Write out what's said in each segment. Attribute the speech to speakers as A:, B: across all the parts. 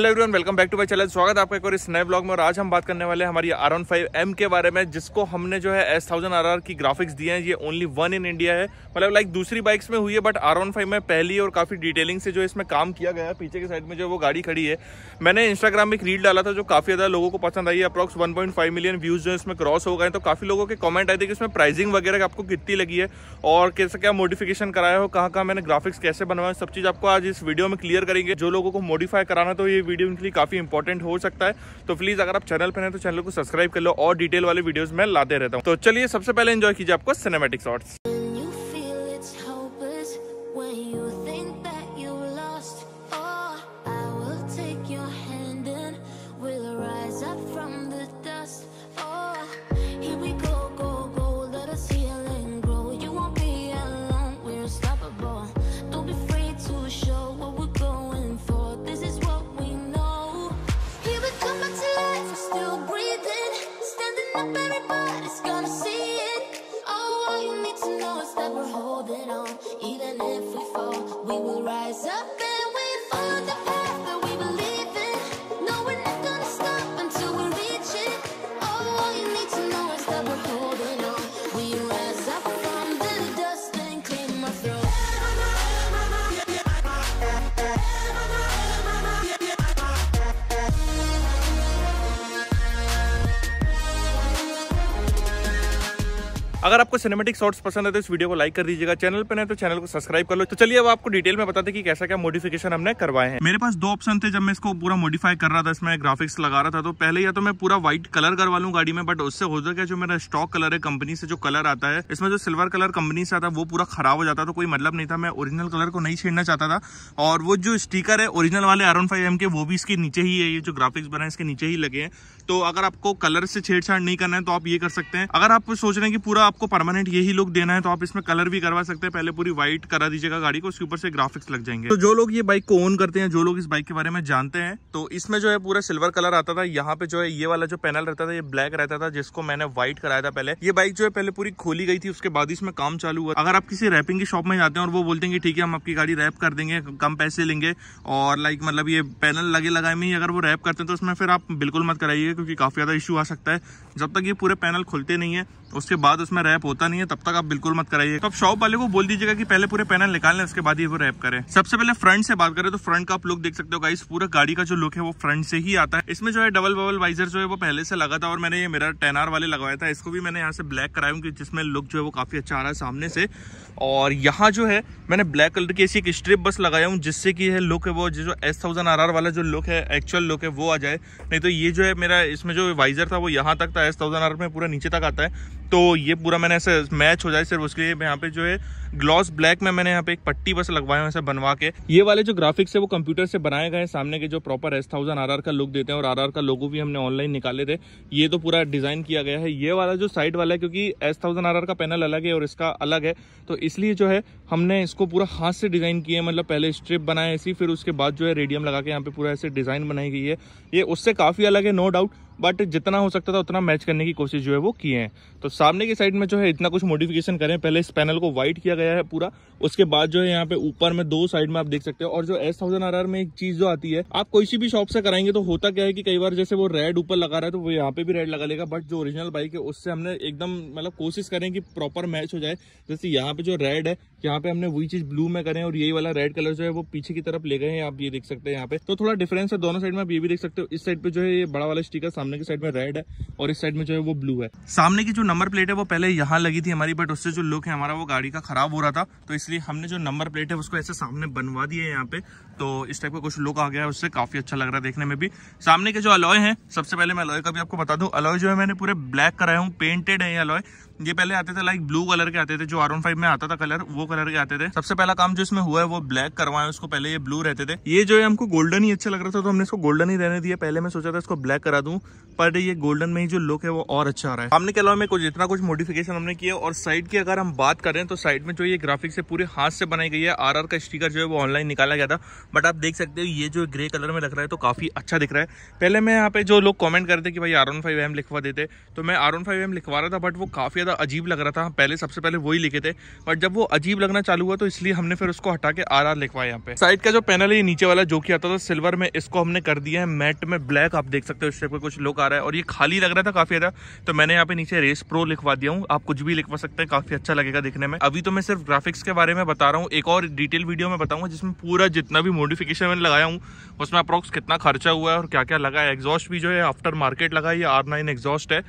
A: hello everyone welcome back to my channel स्वागत है आपका एक और इस नए ब्लॉग में और आज हम बात करने वाले हैं हमारी आर वन फाइव एम के बारे में जिसको हमने जो है एस थाउजेंड आर आर की ग्राफिक्स दिए हैं ये ओनली वन इन इंडिया है मतलब लाइक दूसरी बाइक्स में हुई है बट आर वन फाइव में पहली और काफ़ी डिटेलिंग से जो इसमें काम किया गया है पीछे के साइड में जो वो गाड़ी खड़ी है मैंने इंस्टाग्राम में एक रील डाला था जो काफ़ी ज़्यादा लोगों को पसंद आई है approx one point five million views जो इसमें क्रॉस हो गए तो काफ़ी लोगों के कॉमेंट आए थे कि इसमें प्राइजिंग वगैरह आपको कितनी लगी है और कैसे क्या मॉडिफिकेशन कराया हो कहाँ कहाँ मैंने ग्राफिक्स कैसे बनवाए सब चीज़ आपको आज इस वीडियो में क्लियर करेंगे जो लोगों को मॉडिफाई कराना तो ये वीडियो उनके लिए काफ़ी इंपॉर्टेंट हो सकता है तो प्लीज़ अगर आप चैनल पर हैं तो चैनल को सब्सक्राइब कर लो और डिटेल वाले वीडियोज़ में लाते रहता हूँ तो चलिए सबसे पहले इन्जॉय कीजिए आपको सिनेमेटिक शॉर्ट्स अगर आपको सिनेमेटिक शॉर्ट्स पसंद है तो इस वीडियो को लाइक कर दीजिएगा चैनल पर नहीं तो चैनल को सब्सक्राइब कर लो तो चलिए अब आपको डिटेल में बताते कि कैसा क्या मॉडिफिकेशन हमने करवाए हैं मेरे पास दो ऑप्शन थे जब मैं इसको पूरा मॉडिफाई कर रहा था इसमें ग्राफिक्स लगा रहा था तो पहले या तो मैं पूरा व्हाइट कलर करवा लूँ गाड़ी में बट उससे होता क्या जो मेरा स्टॉक कलर है कंपनी से जो कलर आता है इसमें जो सिल्वर कलर कंपनी से आता है वो पूरा खराब हो जाता तो कोई मतलब नहीं था मैं ओरिजिनल कलर को नहीं छेड़ना चाहता था और वो जो स्टीकर है ओरिजिनल वाले आर फाइव एम के वो भी इसके नीचे ही है ये जो ग्राफिक्स बना है इसके नीचे ही लगे हैं तो अगर आपको कलर से छेड़छाड़ नहीं करना है तो आप ये कर सकते हैं अगर आप सोच रहे हैं कि पूरा आप आपको परमानेंट यही लुक देना है तो आप इसमें कलर भी करवा सकते हैं पहले पूरी व्हाइट करा दीजिएगा गाड़ी को उसके ऊपर से ग्राफिक्स लग जाएंगे तो जो लोग ये बाइक को ओन करते हैं जो लोग इस बाइक के बारे में जानते हैं तो इसमें जो है पूरा सिल्वर कलर आता था यहाँ पे जो है ये वाला जो पैनल रहता था ये ब्लैक रहता था जिसको मैंने व्हाइट कराया था पहले ये बाइक जो है पहले पूरी खोली गई थी उसके बाद इसमें काम चालू हुआ अगर आप किसी रैपिंग की शॉप में जाते हैं और वो बोलते हैं ठीक है हम आपकी गाड़ी रैप कर देंगे कम पैसे लेंगे और लाइक मतलब ये पैनल लगे लगाए में ही अगर वो रैप करते हैं तो उसमें फिर आप बिल्कुल मत कराइए क्योंकि काफ़ी ज़्यादा इशू आ सकता है जब तक ये पूरे पैनल खुलते नहीं है उसके बाद उसमें रैप होता नहीं है तब तक आप बिल्कुल मत कराइए तो आप शॉप वाले को बोल दीजिएगा कि पहले पूरे पैनल निकाल लें उसके बाद ही वो रैप करें सबसे पहले फ्रंट से बात करें तो फ्रंट का आप लुक देख सकते हो गाइस पूरा गाड़ी का जो लुक है वो फ्रंट से ही आता है इसमें जो है डबल बबल वाइजर जो है वो पहले से लगा था और मैंने ये मेरा टेन वाले लगवाया था इसको भी मैंने यहाँ से ब्लैक कराया हूँ जिसमें लुक जो है वो काफ़ी अच्छा आ रहा है सामने से और यहाँ जो है मैंने ब्लैक कलर की ऐसी एक स्ट्रिप बस लगाया हूँ जिससे कि है लुक है वो जो एस थाउजेंड आर वाला जो लुक है एक्चुअल लुक है वो आ जाए नहीं तो ये जो है मेरा इसमें जो वाइजर था वो यहाँ तक था एस थाउजेंड आर में पूरा नीचे तक आता है तो ये पूरा मैंने ऐसे मैच हो जाए सिर्फ उसके लिए यहाँ पे जो है ग्लॉस ब्लैक में मैंने यहाँ पे एक पट्टी बस लगवाया हूँ ऐसे बनवा के ये वाले जो ग्राफिक्स है वो कंप्यूटर से बनाए गए सामने के जो प्रॉपर एस थाउजेंड आर का लुक देते हैं और आर का लोगो भी हमने ऑनलाइन निकाले थे ये तो पूरा डिजाइन किया गया है ये वाला जो साइड वाला है क्योंकि एस थाउजेंड आर का पैनल अलग है और इसका अलग है तो इसलिए जो है हमने इसको पूरा हाथ से डिजाइन किया है मतलब पहले स्ट्रिप बनाए ऐसी फिर उसके बाद जो है रेडियम लगा के यहाँ पे पूरा ऐसे डिजाइन बनाई गई है ये उससे काफी अलग है नो डाउट बट जितना हो सकता था उतना मैच करने की कोशिश जो है वो किए हैं तो सामने की साइड में जो है इतना कुछ मॉडिफिकेशन करें पहले इस पैनल को व्हाइट किया गया गया है पूरा उसके बाद जो है यहाँ पे ऊपर में दो साइड में आप देख सकते हो और जो एस थाउजेंड आर आर में एक चीज जो आती है आप कोई सी भी शॉप से कराएंगे तो होता क्या है कि कई बार जैसे वो रेड ऊपर लगा रहा है तो वो यहाँ पे भी रेड लगा लेगा बट जो ओरिजिनल बाइक है उससे हमने एकदम मतलब कोशिश करें कि प्रॉपर मैच हो जाए जैसे यहाँ पे जो रेड है यहाँ पे हमने वही चीज ब्लू में करें और यही वाला रेड कलर जो है वो पीछे की तरफ ले गए हैं आप ये देख सकते हैं यहाँ पे तो थोड़ा डिफरेंस है दोनों साइड में आप ये भी देख सकते हो इस साइड पे जो है ये बड़ा वाला स्टीकर सामने की साइड में रेड है और इस साइड में जो है वो ब्लू है सामने की जो नंबर प्लेट है वो पहले यहाँ लगी थी हमारी बट उससे जो लुक है हमारा वो गाड़ी का खराब हो रहा था तो इसलिए हमने जो नंबर प्लेट है उसको ऐसे सामने बनवा दिए है यहाँ पे तो इस टाइप का कुछ लुक आ गया है उससे काफ़ी अच्छा लग रहा है देखने में भी सामने के जो अलॉय हैं सबसे पहले मैं अलॉय का भी आपको बता दू अलॉय जो है मैंने पूरे ब्लैक कराया हूँ पेंटेड है ये अलॉय ये पहले आते थे लाइक ब्लू कलर के आते थे जो आर फाइव में आता था कलर वो कलर के आते थे सबसे पहला काम जो इसमें हुआ है वो ब्लैक करवाए उसको पहले ये ब्लू रहते थे ये जो है हमको गोल्डन ही अच्छा लग रहा था तो हमने इसको गोल्डन ही रहने दिया पहले मैं सोचा था इसको ब्लैक करा दू पर ये गोल्डन में ही जो लुक है वो और अच्छा आ रहा है हमने के अलावा में कुछ इतना कुछ मॉडिफिकेशन हमने किया और साइड की अगर हम बात करें तो साइड में जो ये ग्राफिक्स है पूरे हाथ से बनाई गई है आर आर का स्टिकर जो है वो ऑनलाइन निकाला गया था बट आप देख सकते हो ये जो ग्रे कलर में लग रहा है तो काफ़ी अच्छा दिख रहा है पहले मैं यहाँ पे जो लोग कॉमेंट करते कि भाई आर वन फाइव एम लिखवा देते तो मैं आर वन फाइव एम लिखवा रहा था बट वो काफ़ी ज़्यादा अजीब लग रहा था हम पहले सबसे पहले वही लिखे थे बट जब वो अजीब लगना चालू हुआ तो इसलिए हमने फिर उसको हटा के आर आर लिखवाया यहाँ पे साइड का जो पैनल है नीचे वाला जो कि आता था तो सिल्वर में इसको हमने कर दिया है मैट में ब्लैक आप देख सकते हो उस टाइप का कुछ लुक आ रहा है और ये खाली लग रहा था काफ़ी ज़्यादा तो मैंने यहाँ पे नीचे रेस प्रो लिखवा दिया हूँ आप कुछ भी लिखवा सकते हैं काफ़ी अच्छा लगेगा देखने में अभी तो मैं सिर्फ ग्राफिक्स के बारे में बता रहा हूँ एक और डिटेल वीडियो में बताऊंगा जिसमें पूरा जितना भी मोडिफिकेशन मैंने लगाया हूँ उसमें अप्रोक्स कितना खर्चा हुआ है और क्या क्या लगा है एग्जॉस्ट भी जो है आफ्टर मार्केट लगा ये आर नाइन एग्जॉस्ट है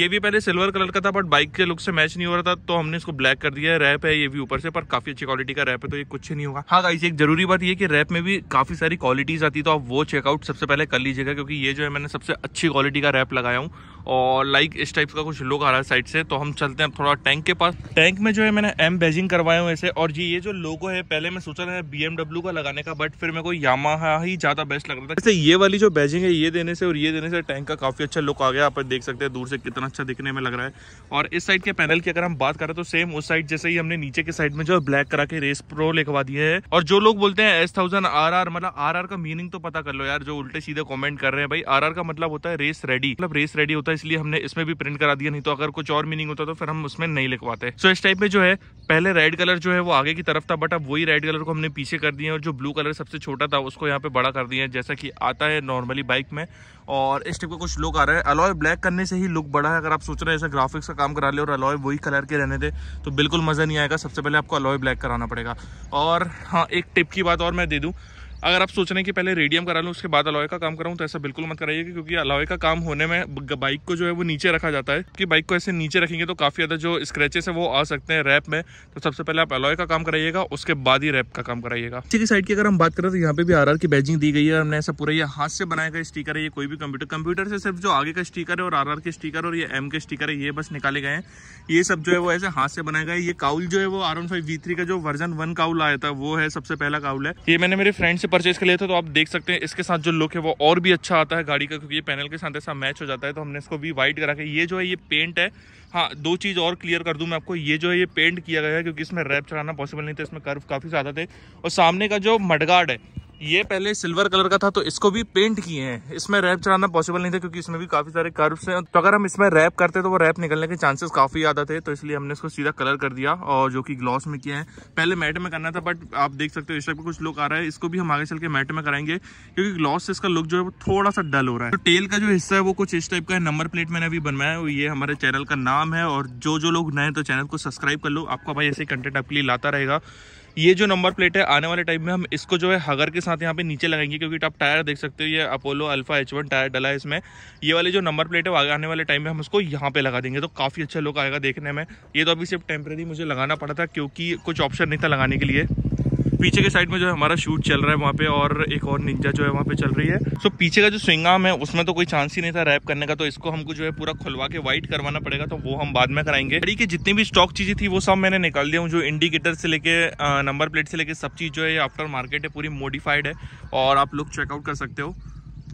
A: ये भी पहले सिल्वर कलर का था बट बाइक इसके लुक से मैच नहीं हो रहा था तो हमने इसको ब्लैक कर दिया रैप है ये भी ऊपर से पर काफी अच्छी क्वालिटी का रैप है तो ये कुछ नहीं होगा हाँ गाइस एक जरूरी बात ये कि रैप में भी काफी सारी क्वालिटीज आती तो आप वो चेकआउट सबसे पहले कर लीजिएगा क्योंकि ये जो है मैंने सबसे अच्छी क्वालिटी का रैप लगाया हूँ और लाइक इस टाइप का कुछ लोग आ रहा है साइड से तो हम चलते हैं थोड़ा टैंक के पास टैंक में जो है मैंने एम बेजिंग करवाया हूँ ऐसे और जी ये जो लोगो है पहले मैं सोचा था बी एमडब्ल्यू का लगाने का बट फिर मेरे को यामा ही ज्यादा बेस्ट लग रहा था जैसे ये वाली जो बेजिंग है ये देने से और ये देने से टैंक का काफी अच्छा लुक आ गया आप देख सकते हैं दूर से कितना अच्छा दिखने में लग रहा है और इस साइड के पैनल की अगर हम बात करें तो सेम उस साइड जैसे ही हमने नीचे के साइड में जो ब्लैक करा के रेस प्रो लिखवा दिए है और जो लोग बोलते हैं एस थाउजेंड आर आर मतलब आर आर का मीनिंग तो पता कर लो यार जो उल्टे सीधे कॉमेंट कर रहे हैं भाई आर आर का मतलब होता है रेस रेडी मतलब रेस रेडी होता है इसलिए हमने इसमें भी प्रिंट करा दिया नहीं तो अगर कुछ और मीनिंग होता तो फिर हम उसमें नहीं लिखवाते सो इस टाइप में जो है पहले रेड कलर जो है वो आगे की तरफ था बट अब वही रेड कलर को हमने पीछे कर दिया और जो ब्लू कलर सबसे छोटा था उसको यहाँ पे बड़ा कर दिया जैसा कि आता है नॉर्मली बाइक में और इस टाइप का कुछ लुक आ रहा है अलॉय ब्लैक करने से ही लुक बड़ा है अगर आप सोच रहे हैं ऐसा ग्राफिक्स का काम करा ले वाले और अलॉय वही कलर के रहने थे तो बिल्कुल मज़ा नहीं आएगा सबसे पहले आपको अलॉय ब्लैक कराना पड़ेगा और हाँ एक टिप की बात और मैं दे दूँ अगर आप सोच रहे हैं कि पहले रेडियम करा लूँ उसके बाद अलॉय का काम कराऊँ तो ऐसा बिल्कुल मत कराइएगा क्योंकि अलॉय का काम होने में बाइक को जो है वो नीचे रखा जाता है कि बाइक को ऐसे नीचे रखेंगे तो काफ़ी ज़्यादा जो स्क्रैचेस है वो आ सकते हैं रैप में तो सबसे पहले आप अलॉय का काम कराइएगा उसके बाद ही रैप का काम कराइएगा इसी साइड की अगर हम बात करें तो यहाँ पे भी आर की बैजिंग दी गई है हमने ऐसा पूरा ये हाथ से बनाया गया स्टीकर है ये कोई भी कंप्यूटर कंप्यूटर से सिर्फ जो आगे का स्टीकर है और आर के स्टीकर और ये एम के स्टीकर है ये बस निकाले गए हैं ये सब जो है वो ऐसे हाथ से बनाया गया ये काउल जो है वो आर वन का जो वर्जन वन काउल आया था वो है सबसे पहला काउल है ये मैंने मेरे फ्रेंड से परचेज कर लेते थे तो आप देख सकते हैं इसके साथ जो लुक है वो और भी अच्छा आता है गाड़ी का क्योंकि ये पैनल के साथ ऐसा मैच हो जाता है तो हमने इसको भी वाइट करा के ये जो है ये पेंट है हाँ दो चीज़ और क्लियर कर दूँ मैं आपको ये जो है ये पेंट किया गया है क्योंकि इसमें रैप चलाना पॉसिबल नहीं था इसमें कर्व काफ़ी ज़्यादा थे और सामने का जो मडगार्ड है ये पहले सिल्वर कलर का था तो इसको भी पेंट किए हैं इसमें रैप चलाना पॉसिबल नहीं था क्योंकि इसमें भी काफी सारे कर्व्स हैं तो अगर हम इसमें रैप करते तो वो रैप निकलने के चांसेस काफी ज्यादा थे तो इसलिए हमने इसको सीधा कलर कर दिया और जो कि ग्लॉस में किया है पहले मैट में करना था बट आप देख सकते हो इस टाइप कुछ लुक आ रहा है इसको भी हम आगे चल के मैट में कराएंगे क्योंकि ग्लॉस से इसका लुक जो है वो थोड़ा सा डल हो रहा है तो टेल का जो हिस्सा है वो कुछ इस टाइप का है नंबर प्लेट मैंने अभी बनवाया है ये हमारे चैनल का नाम है और जो जो लोग नए तो चैनल को सब्सक्राइब कर लो आपका भाई ऐसे कंटेंट आपके लिए लाता रहेगा ये जो नंबर प्लेट है आने वाले टाइम में हम इसको जो है हगर के साथ यहाँ पे नीचे लगाएंगे क्योंकि आप टायर देख सकते हो ये Apollo alpha H one tyre डला है इसमें ये वाले जो नंबर प्लेट है आने वाले टाइम में हम उसको यहाँ पे लगा देंगे तो काफ़ी अच्छा लुक आएगा देखने में ये तो अभी सिर्फ टेम्प्रेरी मुझे लगाना पड़ा था क्योंकि कुछ ऑप्शन नहीं था लगाने के लिए पीछे के साइड में जो है हमारा शूट चल रहा है वहाँ पे और एक और निंजा जो है वहाँ पे चल रही है सो so, पीछे का जो स्विंगाम है उसमें तो कोई चांस ही नहीं था रैप करने का तो इसको हमको जो है पूरा खुलवा के व्हाइट करवाना पड़ेगा तो वो हम बाद में कराएंगे गाड़ी की जितनी भी स्टॉक चीजें थी वो सब मैंने निकाल दिया हूँ जो इंडिकेटर से लेके नंबर प्लेट से लेके सब चीज जो है आफ्टर मार्केट है पूरी मॉडिफाइड है और आप लोग चेकआउट कर सकते हो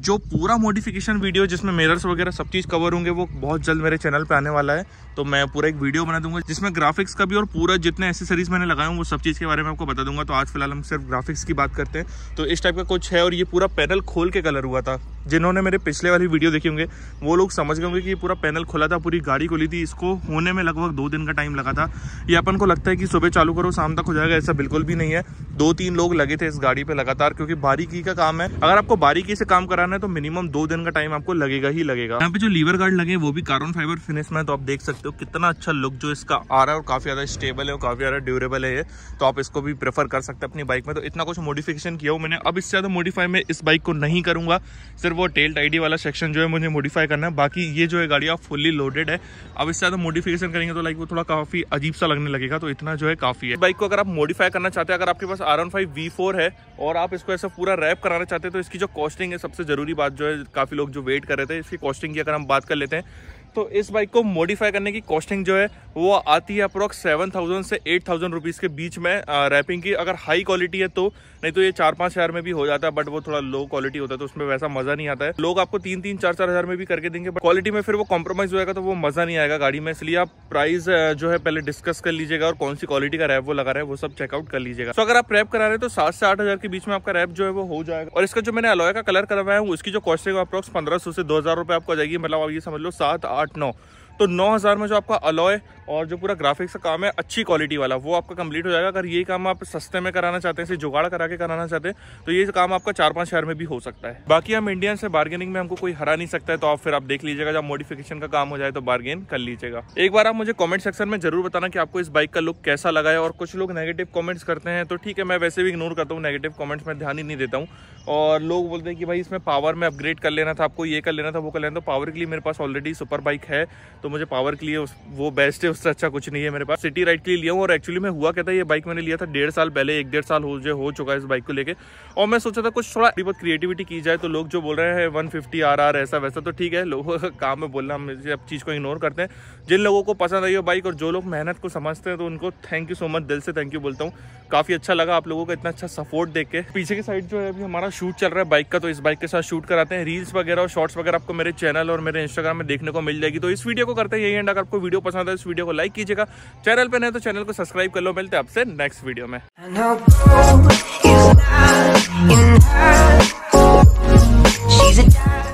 A: जो पूरा मॉडिफिकेशन वीडियो जिसमें मिरर्स वगैरह सब चीज़ कवर होंगे वो बहुत जल्द मेरे चैनल पे आने वाला है तो मैं पूरा एक वीडियो बना दूंगा जिसमें ग्राफिक्स का भी और पूरा जितने एसेसरीज मैंने लगाए हूँ वो सब चीज़ के बारे में आपको बता दूंगा तो आज फिलहाल हम सिर्फ ग्राफिक्स की बात करते हैं तो इस टाइप का कुछ है और ये पूरा पैनल खोल के कलर हुआ था जिन्होंने मेरे पिछले वाली वीडियो देखे होंगे वो लोग समझ गए होंगे कि पूरा पैनल खुला था पूरी गाड़ी खुली थी इसको होने में लगभग दो दिन का टाइम लगा था ये अपन को लगता है कि सुबह चालू करो शाम तक हो जाएगा ऐसा बिल्कुल भी नहीं है दो तीन लोग लगे थे इस गाड़ी पे लगातार क्योंकि बारीकी का काम है अगर आपको बारीकी से काम कराना है तो मिनिमम दो दिन का टाइम आपको लगेगा ही लगेगा यहाँ पे जो लीवर गार्ड लगे वो भी कार्बन फाइबर फिनिश में तो आप देख सकते हो कितना अच्छा लुक जो इसका आ रहा है और काफ़ी ज़्यादा स्टेबल है और काफ़ी ज़्यादा ड्यूरेबल है तो आप इसको भी प्रेफर कर सकते हैं अपनी बाइक में तो इतना कुछ मोडिफिकेशन किया हो मैंने अब इससे ज़्यादा मोडिफाई मैं इस बाइक को नहीं करूंगा सिर्फ वो टेल टाइडी वाला सेक्शन जो है मुझे मॉडिफाई करना है बाकी ये जो है गाड़ी आप फुल्ली लोडेड है अब इससे ज़्यादा मॉडिफिकेशन करेंगे तो लाइक वो थोड़ा काफ़ी अजीब सा लगने लगेगा तो इतना जो है काफ़ी है बाइक को अगर आप मॉडिफाई करना चाहते हैं अगर आपके पास आर वन है और आप इसको ऐसा पूरा रैप कराना चाहते हैं तो इसकी जो कॉस्टिंग है सबसे ज़रूरी बात जो है काफ़ी लोग जो वेट कर रहे थे इसकी कॉस्टिंग की अगर हम बात कर लेते हैं तो इस बाइक को मॉडिफाई करने की कॉस्टिंग जो है वो आती है अप्रोक्स सेवन थाउजेंड से एट थाउजेंड रुपीज़ के बीच में रैपिंग की अगर हाई क्वालिटी है तो नहीं तो ये चार पाँच हज़ार में भी हो जाता है बट वो थोड़ा लो क्वालिटी होता है तो उसमें वैसा मज़ा नहीं आता है लोग आपको तीन तीन चार चार हज़ार में भी करके देंगे बट क्वालिटी में फिर वो कॉम्प्रोमाइज़ होगा तो वो मज़ा नहीं आएगा गाड़ी में इसलिए आप प्राइस जो है पहले डिस्कस कर लीजिएगा और कौन सी क्वालिटी का रैप वो लगा रहे हैं वो सब चेकआउट कर लीजिएगा तो अगर आप रैप करा रहे हैं तो सात से आठ के बीच में आपका रैप जो है वो हो जाएगा और इसका जो मैंने अलॉय का कलर करवाया है उसकी जो कॉस्टिंग अप्रोक्स पंद्रह से दो हज़ार आपको आ जाएगी मतलब आप ये समझ लो सात आठ not know तो 9000 में जो आपका अलॉय और जो पूरा ग्राफिक्स का काम है अच्छी क्वालिटी वाला वो आपका कंप्लीट हो जाएगा अगर ये काम आप सस्ते में कराना चाहते हैं इसे जुगाड़ करा के कराना चाहते हैं तो ये काम आपका चार पाँच शहर में भी हो सकता है बाकी हम इंडियन से बार्गेनिंग में हमको कोई हरा नहीं सकता है तो आप फिर आप देख लीजिएगा जब मॉडिफिकेशन का काम हो जाए तो बार्गेन कर लीजिएगा एक बार आप मुझे कॉमेंट सेक्शन में जरूर बताना कि आपको इस बाइक का लुक कैसा लगा है और कुछ लोग नेगेटिव कॉमेंट्स करते हैं तो ठीक है मैं वैसे भी इग्नोर करता हूँ नेगेटिव कॉमेंट्स में ध्यान ही नहीं देता हूँ और लोग बोलते हैं कि भाई इसमें पावर में अपग्रेड कर लेना था आपको ये कर लेना था वो कर लेना था पावर तो के लिए मेरे पास ऑलरेडी सुपर बाइक है तो मुझे पावर के लिए वो बेस्ट है उससे अच्छा कुछ नहीं है मेरे पास सिटी राइड के लिए लिया हूँ और एक्चुअली मैं हुआ कहता है ये बाइक मैंने लिया था डेढ़ साल पहले एक डेढ़ साल हो जो हो चुका है इस बाइक को लेकर और मैं सोचा था कुछ थोड़ा बहुत क्रिएटिविटी की जाए तो लोग जो बोल रहे हैं वन फिफ्टी ऐसा वैसा तो ठीक है लोगों का काम में बोलना हम अब चीज़ को इग्नोर करते हैं जिन लोगों को पसंद आई हो बाइक और जो लोग मेहनत को समझते हैं तो उनको थैंक यू सो मच दिल से थैंक यू बोलता हूँ काफ़ी अच्छा लगा आप लोगों का इतना अच्छा सपोर्ट देख के पीछे की साइड जो है अभी हमारा शूट चल रहा है बाइक का तो इस बाइक के साथ शूट कराते हैं रील्स वगैरह और शॉर्ट्स वगैरह आपको मेरे चैनल और मेरे इंस्टाग्राम में देखने को मिल जाएगी तो इस वीडियो को करते हैं यही एंड अगर आपको वीडियो पसंद है तो इस वीडियो को लाइक कीजिएगा चैनल पर नहीं तो चैनल को सब्सक्राइब कर लो मिलते हैं आपसे नेक्स्ट वीडियो में